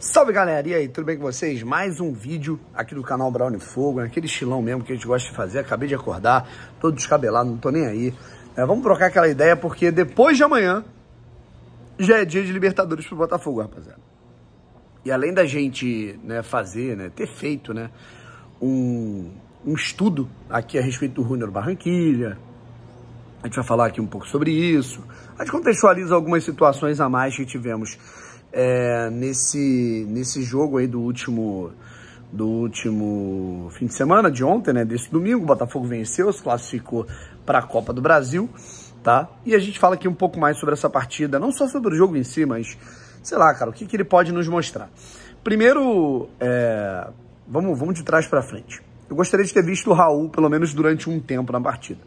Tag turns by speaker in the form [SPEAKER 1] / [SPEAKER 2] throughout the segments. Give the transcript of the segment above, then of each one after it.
[SPEAKER 1] Salve galera, e aí, tudo bem com vocês? Mais um vídeo aqui do canal Brown Fogo, naquele estilão mesmo que a gente gosta de fazer. Acabei de acordar, todo descabelado, não tô nem aí. É, vamos trocar aquela ideia porque depois de amanhã já é dia de Libertadores pro Botafogo, rapaziada. E além da gente né, fazer, né, ter feito né, um, um estudo aqui a respeito do Júnior Barranquilha, a gente vai falar aqui um pouco sobre isso. A gente contextualiza algumas situações a mais que tivemos é, nesse, nesse jogo aí do último do último fim de semana, de ontem, né, desse domingo, o Botafogo venceu, se classificou para a Copa do Brasil, tá? E a gente fala aqui um pouco mais sobre essa partida, não só sobre o jogo em si, mas, sei lá, cara, o que, que ele pode nos mostrar. Primeiro, é, vamos, vamos de trás para frente. Eu gostaria de ter visto o Raul, pelo menos durante um tempo na partida,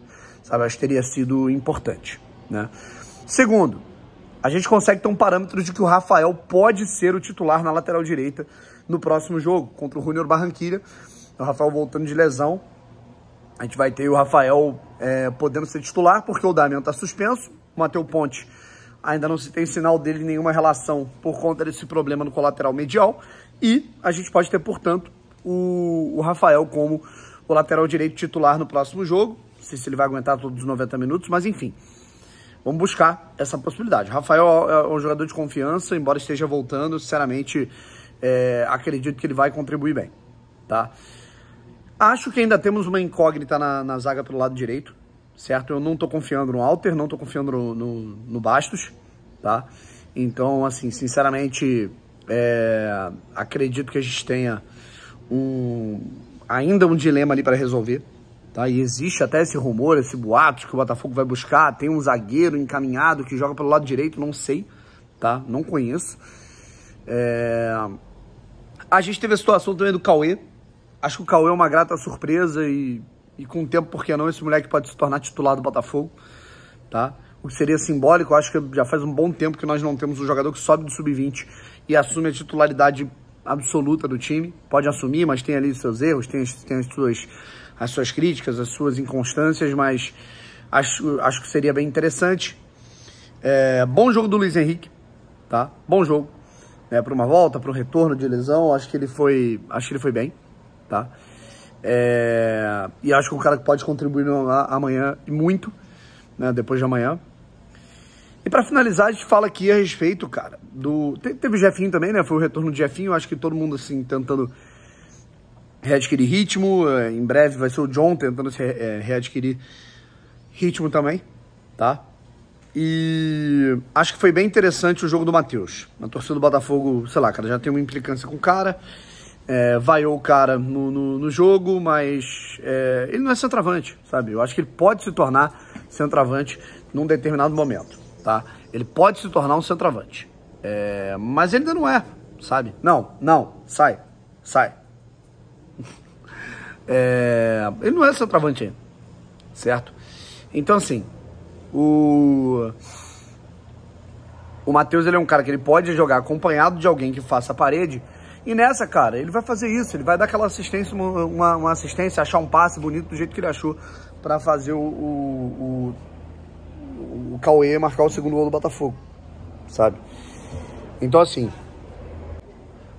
[SPEAKER 1] sabe? Acho que teria sido importante, né? Segundo, a gente consegue ter um parâmetro de que o Rafael pode ser o titular na lateral direita no próximo jogo, contra o Junior Barranquilla. O Rafael voltando de lesão. A gente vai ter o Rafael é, podendo ser titular, porque o Damião está suspenso. O Matheus Ponte ainda não se tem sinal dele nenhuma relação por conta desse problema no colateral medial. E a gente pode ter, portanto, o, o Rafael como o lateral direito titular no próximo jogo. Não sei se ele vai aguentar todos os 90 minutos, mas enfim vamos buscar essa possibilidade. Rafael é um é jogador de confiança, embora esteja voltando, sinceramente, é, acredito que ele vai contribuir bem, tá? Acho que ainda temos uma incógnita na, na zaga pelo lado direito, certo? Eu não tô confiando no Alter, não tô confiando no, no, no Bastos, tá? Então, assim, sinceramente, é, acredito que a gente tenha um, ainda um dilema ali para resolver, Tá? E existe até esse rumor, esse boato que o Botafogo vai buscar. Tem um zagueiro encaminhado que joga pelo lado direito, não sei, tá? Não conheço. É... A gente teve a situação também do Cauê. Acho que o Cauê é uma grata surpresa e, e com o tempo, por que não, esse moleque pode se tornar titular do Botafogo, tá? O que seria simbólico, acho que já faz um bom tempo que nós não temos um jogador que sobe do sub-20 e assume a titularidade absoluta do time. Pode assumir, mas tem ali seus erros, tem, tem as suas as suas críticas, as suas inconstâncias, mas acho, acho que seria bem interessante. É, bom jogo do Luiz Henrique, tá? Bom jogo. É, né? para uma volta, para um retorno de lesão, acho que ele foi, acho que ele foi bem, tá? É, e acho que o é cara que pode contribuir amanhã e muito, né, depois de amanhã. E para finalizar, a gente fala aqui a respeito, cara, do... Teve o Jefinho também, né? Foi o retorno do Jefinho, acho que todo mundo, assim, tentando readquirir ritmo. Eh, em breve vai ser o John tentando se eh, readquirir ritmo também, tá? E acho que foi bem interessante o jogo do Matheus. A torcida do Botafogo, sei lá, cara, já tem uma implicância com o cara. É, vaiou o cara no, no, no jogo, mas é, ele não é centroavante, sabe? Eu acho que ele pode se tornar centroavante num determinado momento, tá? Ele pode se tornar um centroavante. É, mas ele ainda não é, sabe? Não, não, sai, sai é, ele não é centroavante, certo? Então, assim, o. O Matheus ele é um cara que ele pode jogar acompanhado de alguém que faça a parede. E nessa, cara, ele vai fazer isso. Ele vai dar aquela assistência, uma, uma assistência, achar um passe bonito do jeito que ele achou para fazer o, o, o, o Cauê marcar o segundo gol do Botafogo, sabe? Então, assim,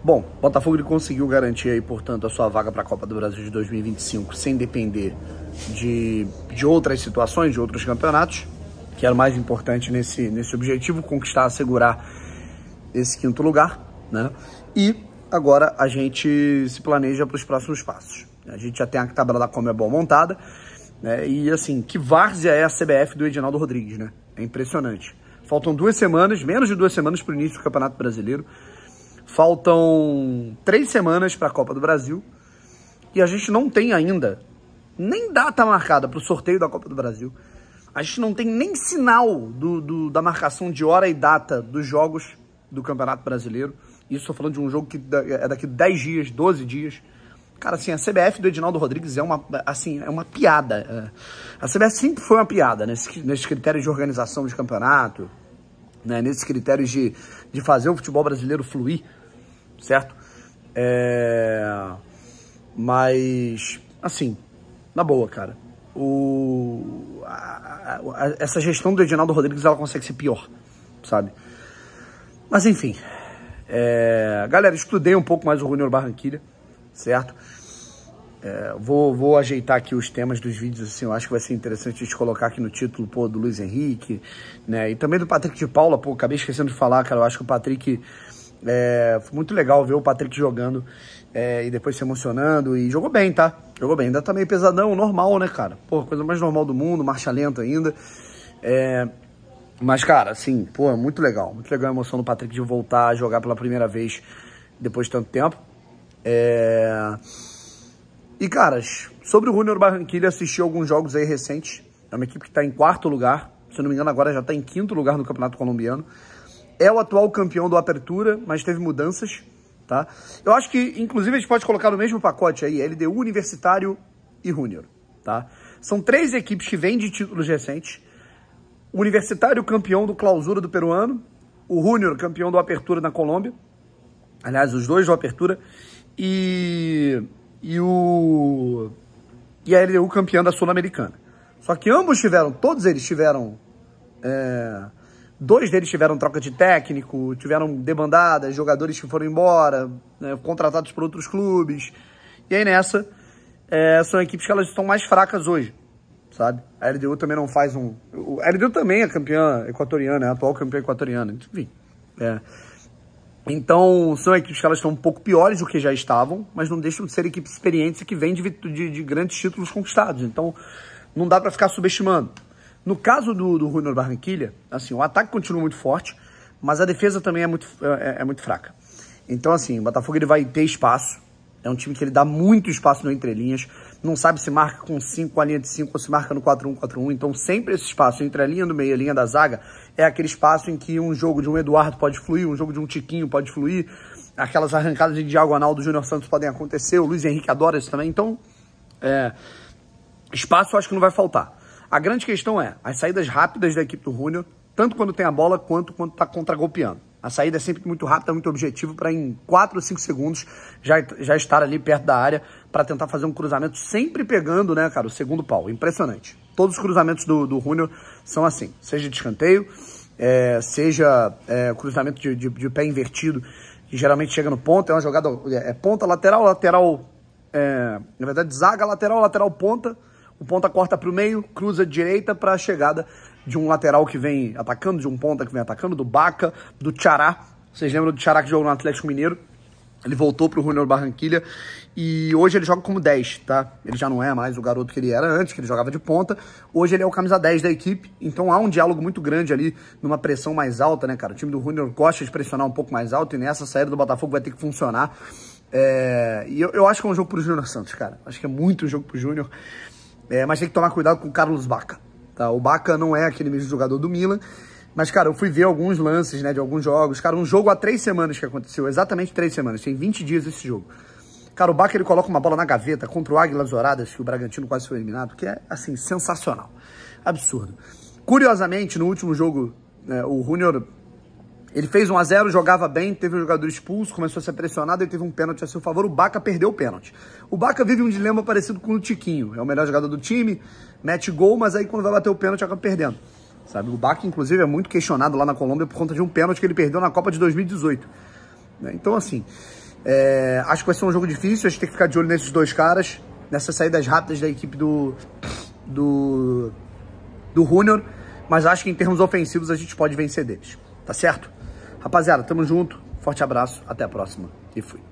[SPEAKER 1] Bom, Botafogo ele conseguiu garantir aí, portanto, a sua vaga para a Copa do Brasil de 2025 sem depender de, de outras situações, de outros campeonatos, que era o mais importante nesse, nesse objetivo, conquistar, assegurar esse quinto lugar, né? E agora a gente se planeja para os próximos passos. A gente já tem a tabela da Comebol montada, né? E assim, que várzea é a CBF do Edinaldo Rodrigues, né? É impressionante. Faltam duas semanas, menos de duas semanas para o início do Campeonato Brasileiro. Faltam três semanas para a Copa do Brasil e a gente não tem ainda nem data marcada para o sorteio da Copa do Brasil. A gente não tem nem sinal do, do, da marcação de hora e data dos jogos do Campeonato Brasileiro. Isso estou falando de um jogo que é daqui 10 dias, 12 dias. Cara, assim, a CBF do Edinaldo Rodrigues é uma, assim, é uma piada. É, a CBF sempre foi uma piada nesses nesse critérios de organização de campeonato, né, nesses critérios de, de fazer o futebol brasileiro fluir certo? É... Mas, assim, na boa, cara. O... A, a, essa gestão do Edinaldo Rodrigues, ela consegue ser pior, sabe? Mas, enfim. É... Galera, estudei um pouco mais o Junior Barranquilla, certo? É, vou, vou ajeitar aqui os temas dos vídeos, assim, eu acho que vai ser interessante a gente colocar aqui no título, pô, do Luiz Henrique, né? E também do Patrick de Paula, pô, acabei esquecendo de falar, cara, eu acho que o Patrick é, foi muito legal ver o Patrick jogando é, e depois se emocionando. E jogou bem, tá? Jogou bem. Ainda tá meio pesadão, normal, né, cara? Pô, coisa mais normal do mundo, marcha lenta ainda. É, mas, cara, assim, pô, muito legal. Muito legal a emoção do Patrick de voltar a jogar pela primeira vez depois de tanto tempo. É... E, caras, sobre o Junior Barranquilla, assisti alguns jogos aí recentes. É uma equipe que está em quarto lugar. Se eu não me engano, agora já está em quinto lugar no Campeonato Colombiano é o atual campeão do Apertura, mas teve mudanças, tá? Eu acho que, inclusive, a gente pode colocar no mesmo pacote aí LDU, Universitário e Júnior, tá? São três equipes que vêm de títulos recentes. O Universitário campeão do Clausura do Peruano, o Júnior campeão do Apertura na Colômbia, aliás, os dois do Apertura, e, e o e a LDU campeã da Sul-Americana. Só que ambos tiveram, todos eles tiveram... É, Dois deles tiveram troca de técnico, tiveram demandadas, jogadores que foram embora, né, contratados por outros clubes. E aí nessa, é, são equipes que elas estão mais fracas hoje, sabe? A LDU também não faz um... A LDU também é campeã equatoriana, é a atual campeã equatoriana, enfim. É. Então, são equipes que elas estão um pouco piores do que já estavam, mas não deixam de ser equipes experientes que vêm de, de, de grandes títulos conquistados. Então, não dá para ficar subestimando. No caso do, do Junior Barranquilha, assim, o ataque continua muito forte, mas a defesa também é muito, é, é, é, muito fraca. Então, assim, o Botafogo ele vai ter espaço. É um time que ele dá muito espaço no entrelinhas. Não sabe se marca com 5, a linha de 5, ou se marca no 4-1-4-1. Então, sempre esse espaço entre a linha do meio e a linha da zaga é aquele espaço em que um jogo de um Eduardo pode fluir, um jogo de um Tiquinho pode fluir. Aquelas arrancadas de diagonal do Júnior Santos podem acontecer. O Luiz Henrique adora isso também. Então, é, espaço acho que não vai faltar. A grande questão é, as saídas rápidas da equipe do Rúnior, tanto quando tem a bola quanto quando está contragolpeando. A saída é sempre muito rápida, muito objetivo, para em 4 ou 5 segundos já, já estar ali perto da área para tentar fazer um cruzamento, sempre pegando, né, cara, o segundo pau. Impressionante. Todos os cruzamentos do, do são assim, seja de escanteio, é, seja é, cruzamento de, de, de, pé invertido, que geralmente chega no ponto, é uma jogada, é, é ponta, lateral, lateral, é, na verdade, zaga, lateral, lateral, ponta, o ponta corta para o meio, cruza direita para a chegada de um lateral que vem atacando, de um ponta que vem atacando, do Baca, do Tchará. Vocês lembram do Tchará que jogou no Atlético Mineiro? Ele voltou para o Junior Barranquilha e hoje ele joga como 10, tá? Ele já não é mais o garoto que ele era antes, que ele jogava de ponta. Hoje ele é o camisa 10 da equipe, então há um diálogo muito grande ali, numa pressão mais alta, né, cara? O time do Junior gosta de pressionar um pouco mais alto e nessa saída do Botafogo vai ter que funcionar. É... E eu, eu acho que é um jogo para o Junior Santos, cara. Acho que é muito um jogo o Junior. É, mas tem que tomar cuidado com o Carlos Baca. Tá? O Baca não é aquele mesmo jogador do Milan. Mas, cara, eu fui ver alguns lances né, de alguns jogos. Cara, um jogo há três semanas que aconteceu, exatamente três semanas, tem 20 dias esse jogo. Cara, o Baca ele coloca uma bola na gaveta contra o Águilas Douradas, que o Bragantino quase foi eliminado, que é, assim, sensacional. Absurdo. Curiosamente, no último jogo, né, o Júnior ele fez 1 a 0 jogava bem, teve um jogador expulso, começou a ser pressionado e teve um pênalti a seu favor. O Baca perdeu o pênalti. O Baca vive um dilema parecido com o Tiquinho. É o melhor jogador do time, mete gol, mas aí quando vai bater o pênalti acaba perdendo. Sabe? O Baca, inclusive, é muito questionado lá na Colômbia por conta de um pênalti que ele perdeu na Copa de 2018. Né, então, assim, é... acho que vai ser um jogo difícil. A gente tem que ficar de olho nesses dois caras, nessas saídas rápidas da equipe do. do. do Junior. Mas acho que em termos ofensivos a gente pode vencer deles. Tá certo? Rapaziada, tamo junto. Forte abraço, até a próxima e fui.